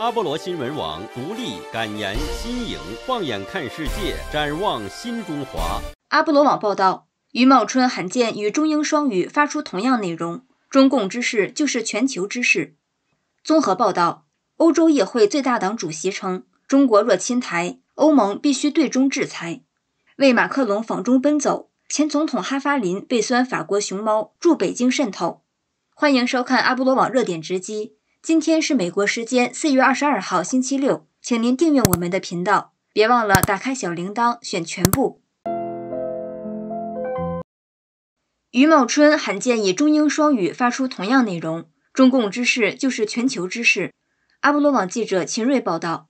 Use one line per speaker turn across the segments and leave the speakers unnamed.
阿波罗新闻网独立敢言新颖，放眼看世界，展望新中华。阿波罗网报道：余茂春罕见与中英双语发出同样内容，中共之事就是全球之事。综合报道：欧洲议会最大党主席称，中国若侵台，欧盟必须对中制裁。为马克龙访中奔走，前总统哈发林被酸法国熊猫驻北京渗透。欢迎收看阿波罗网热点直击。今天是美国时间四月二十二号星期六，请您订阅我们的频道，别忘了打开小铃铛，选全部。余茂春罕见以中英双语发出同样内容：中共之事就是全球之事。阿波罗网记者秦瑞报道，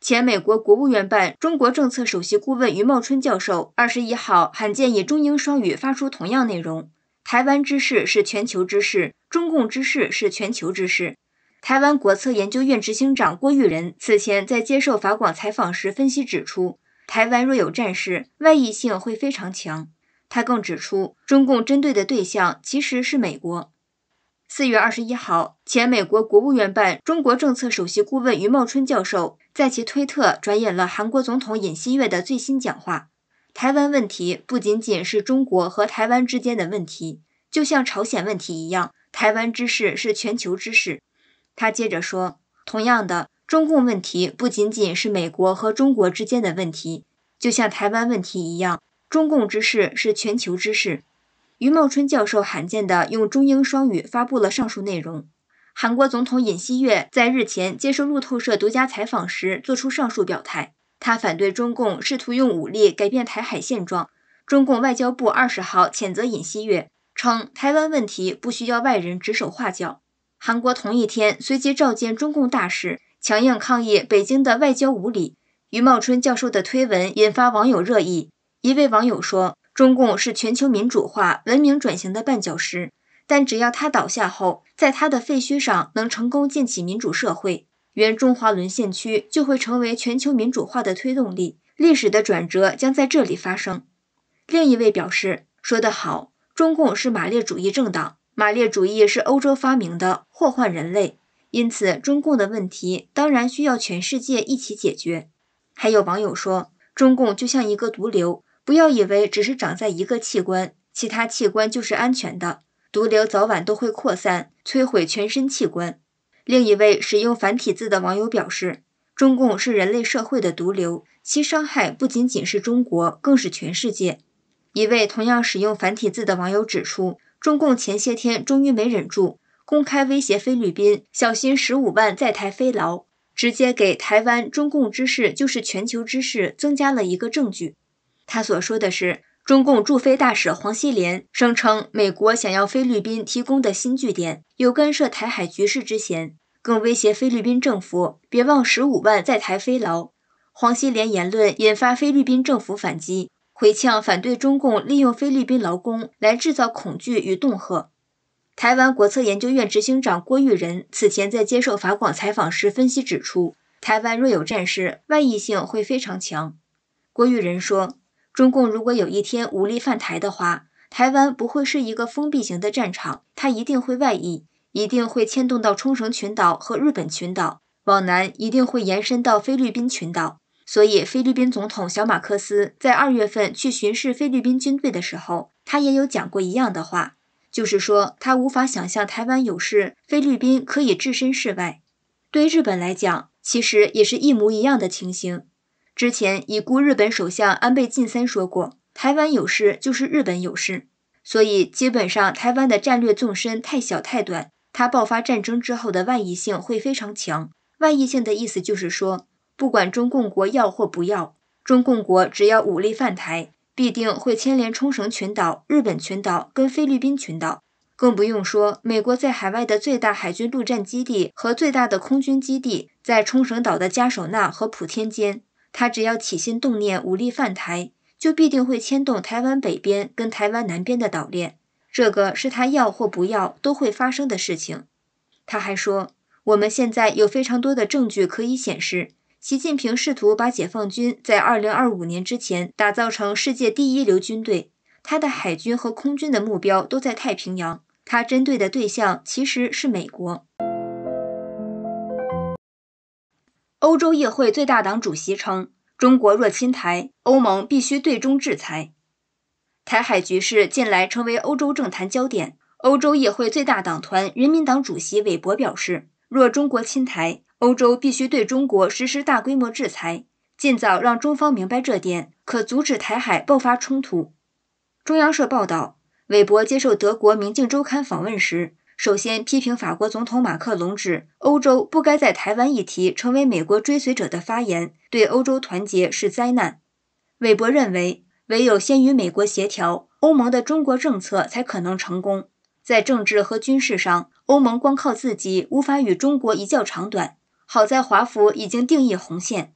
前美国国务院办中国政策首席顾问余茂春教授二十一号罕见以中英双语发出同样内容：台湾之事是全球之事，中共之事是全球之事。台湾国策研究院执行长郭玉仁此前在接受法广采访时分析指出，台湾若有战事，外溢性会非常强。他更指出，中共针对的对象其实是美国。四月二十一号，前美国国务院办中国政策首席顾问余茂春教授在其推特转引了韩国总统尹锡月的最新讲话：台湾问题不仅仅是中国和台湾之间的问题，就像朝鲜问题一样，台湾之事是全球之事。他接着说：“同样的，中共问题不仅仅是美国和中国之间的问题，就像台湾问题一样，中共之事是全球之事。”余茂春教授罕见地用中英双语发布了上述内容。韩国总统尹锡月在日前接受路透社独家采访时作出上述表态，他反对中共试图用武力改变台海现状。中共外交部二十号谴责尹锡月，称台湾问题不需要外人指手画脚。韩国同一天随即召见中共大使，强硬抗议北京的外交无礼。余茂春教授的推文引发网友热议。一位网友说：“中共是全球民主化、文明转型的绊脚石，但只要他倒下后，在他的废墟上能成功建起民主社会，原中华沦陷区就会成为全球民主化的推动力，历史的转折将在这里发生。”另一位表示：“说得好，中共是马列主义政党。”马列主义是欧洲发明的祸患，人类因此中共的问题当然需要全世界一起解决。还有网友说，中共就像一个毒瘤，不要以为只是长在一个器官，其他器官就是安全的，毒瘤早晚都会扩散，摧毁全身器官。另一位使用繁体字的网友表示，中共是人类社会的毒瘤，其伤害不仅仅是中国，更是全世界。一位同样使用繁体字的网友指出。中共前些天终于没忍住，公开威胁菲律宾小心十五万在台飞牢，直接给台湾中共之事就是全球之事增加了一个证据。他所说的是，中共驻菲大使黄希连声称，美国想要菲律宾提供的新据点有干涉台海局势之嫌，更威胁菲律宾政府别忘十五万在台飞牢。黄希连言论引发菲律宾政府反击。回呛反对中共利用菲律宾劳工来制造恐惧与恫吓。台湾国策研究院执行长郭玉仁此前在接受法广采访时分析指出，台湾若有战事，外溢性会非常强。郭玉仁说，中共如果有一天无力犯台的话，台湾不会是一个封闭型的战场，它一定会外溢，一定会牵动到冲绳群岛和日本群岛，往南一定会延伸到菲律宾群岛。所以，菲律宾总统小马克思在二月份去巡视菲律宾军队的时候，他也有讲过一样的话，就是说他无法想象台湾有事，菲律宾可以置身事外。对日本来讲，其实也是一模一样的情形。之前已故日本首相安倍晋三说过：“台湾有事，就是日本有事。”所以，基本上台湾的战略纵深太小太短，它爆发战争之后的外溢性会非常强。外溢性的意思就是说。不管中共国要或不要，中共国只要武力犯台，必定会牵连冲绳群岛、日本群岛跟菲律宾群岛。更不用说美国在海外的最大海军陆战基地和最大的空军基地，在冲绳岛的加手纳和普天间。他只要起心动念武力犯台，就必定会牵动台湾北边跟台湾南边的岛链。这个是他要或不要都会发生的事情。他还说，我们现在有非常多的证据可以显示。习近平试图把解放军在二零二五年之前打造成世界第一流军队。他的海军和空军的目标都在太平洋。他针对的对象其实是美国。欧洲议会最大党主席称，中国若侵台，欧盟必须对中制裁。台海局势近来成为欧洲政坛焦点。欧洲议会最大党团人民党主席韦伯表示，若中国侵台。欧洲必须对中国实施大规模制裁，尽早让中方明白这点，可阻止台海爆发冲突。中央社报道，韦伯接受德国《明镜周刊》访问时，首先批评法国总统马克龙，指欧洲不该在台湾议题成为美国追随者的发言，对欧洲团结是灾难。韦伯认为，唯有先与美国协调，欧盟的中国政策才可能成功。在政治和军事上，欧盟光靠自己无法与中国一较长短。好在华府已经定义红线。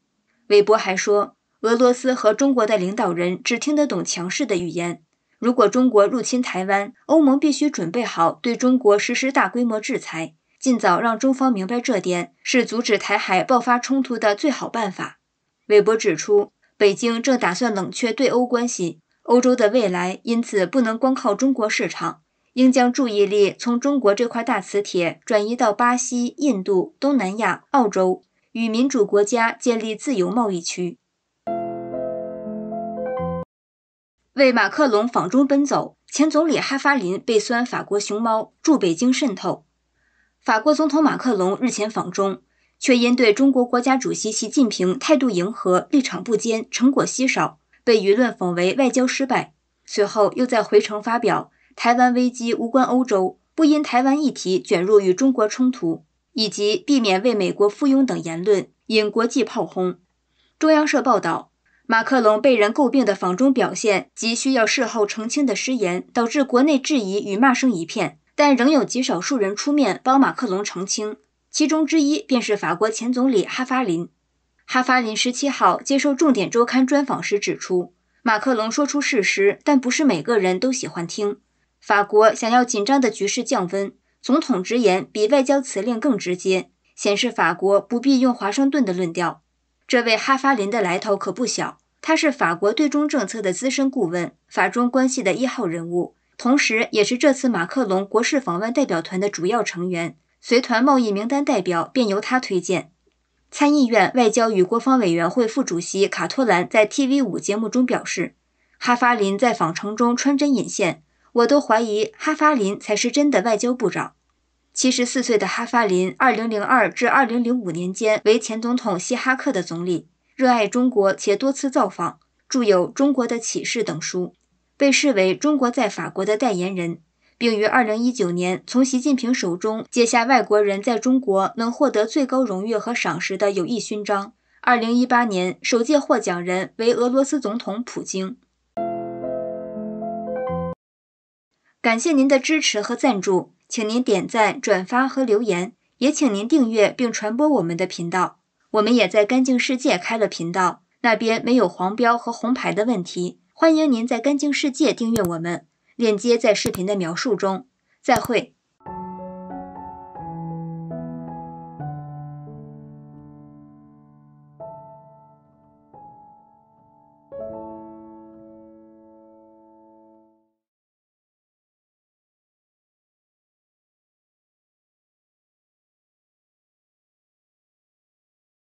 韦伯还说，俄罗斯和中国的领导人只听得懂强势的语言。如果中国入侵台湾，欧盟必须准备好对中国实施大规模制裁，尽早让中方明白这点是阻止台海爆发冲突的最好办法。韦伯指出，北京正打算冷却对欧关系，欧洲的未来因此不能光靠中国市场。应将注意力从中国这块大磁铁转移到巴西、印度、东南亚、澳洲与民主国家建立自由贸易区。为马克龙访中奔走，前总理哈发林被酸“法国熊猫驻北京渗透”。法国总统马克龙日前访中，却因对中国国家主席习近平态度迎合、立场不坚、成果稀少，被舆论讽为外交失败。随后又在回程发表。台湾危机无关欧洲，不因台湾议题卷入与中国冲突，以及避免为美国附庸等言论引国际炮轰。中央社报道，马克龙被人诟病的访中表现及需要事后澄清的失言，导致国内质疑与骂声一片，但仍有极少数人出面帮马克龙澄清。其中之一便是法国前总理哈发林。哈发林十七号接受《重点周刊》专访时指出，马克龙说出事实，但不是每个人都喜欢听。法国想要紧张的局势降温，总统直言比外交辞令更直接，显示法国不必用华盛顿的论调。这位哈发林的来头可不小，他是法国对中政策的资深顾问，法中关系的一号人物，同时也是这次马克龙国事访问代表团的主要成员。随团贸易名单代表便由他推荐。参议院外交与国防委员会副主席卡托兰在 TV5 节目中表示，哈发林在访程中穿针引线。我都怀疑哈发林才是真的外交部长。七十四岁的哈发林，二零零二至二零零五年间为前总统希哈克的总理，热爱中国且多次造访，著有《中国的启示》等书，被视为中国在法国的代言人，并于二零一九年从习近平手中接下外国人在中国能获得最高荣誉和赏识的友谊勋章。二零一八年首届获奖人为俄罗斯总统普京。感谢您的支持和赞助，请您点赞、转发和留言，也请您订阅并传播我们的频道。我们也在干净世界开了频道，那边没有黄标和红牌的问题，欢迎您在干净世界订阅我们，链接在视频的描述中。再会。